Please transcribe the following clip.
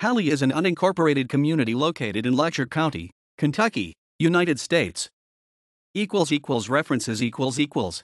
Halley is an unincorporated community located in Letcher County, Kentucky, United States. Equals equals references equals equals